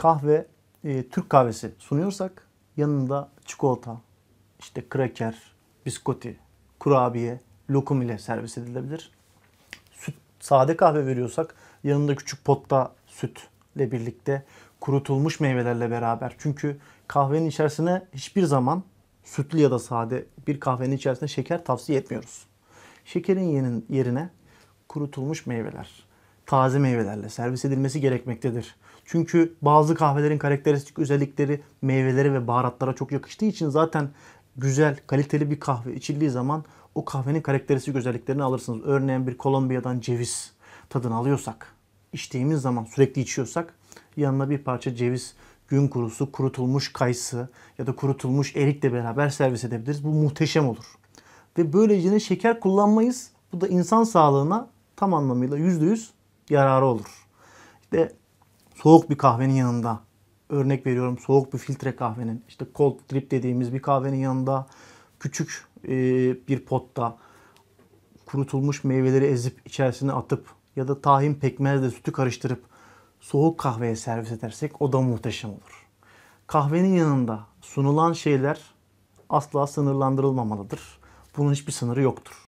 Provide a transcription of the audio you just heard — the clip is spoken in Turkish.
kahve, e, Türk kahvesi sunuyorsak yanında çikolata, işte kraker, biskoti, kurabiye, lokum ile servis edilebilir. Süt, sade kahve veriyorsak yanında küçük potta sütle birlikte kurutulmuş meyvelerle beraber. Çünkü kahvenin içerisine hiçbir zaman sütlü ya da sade bir kahvenin içerisine şeker tavsiye etmiyoruz. Şekerin yerine kurutulmuş meyveler, taze meyvelerle servis edilmesi gerekmektedir. Çünkü bazı kahvelerin karakteristik özellikleri meyveleri ve baharatlara çok yakıştığı için zaten güzel, kaliteli bir kahve içildiği zaman o kahvenin karakteristik özelliklerini alırsınız. Örneğin bir Kolombiya'dan ceviz tadını alıyorsak, içtiğimiz zaman sürekli içiyorsak yanına bir parça ceviz, gün kurusu, kurutulmuş kayısı ya da kurutulmuş erikle beraber servis edebiliriz. Bu muhteşem olur. Ve böylece şeker kullanmayız. Bu da insan sağlığına tam anlamıyla %100 yararı olur. İşte soğuk bir kahvenin yanında örnek veriyorum soğuk bir filtre kahvenin işte cold drip dediğimiz bir kahvenin yanında küçük e, bir potta kurutulmuş meyveleri ezip içerisine atıp ya da tahin pekmezle sütü karıştırıp soğuk kahveye servis edersek o da muhteşem olur. Kahvenin yanında sunulan şeyler asla sınırlandırılmamalıdır. Bunun hiçbir sınırı yoktur.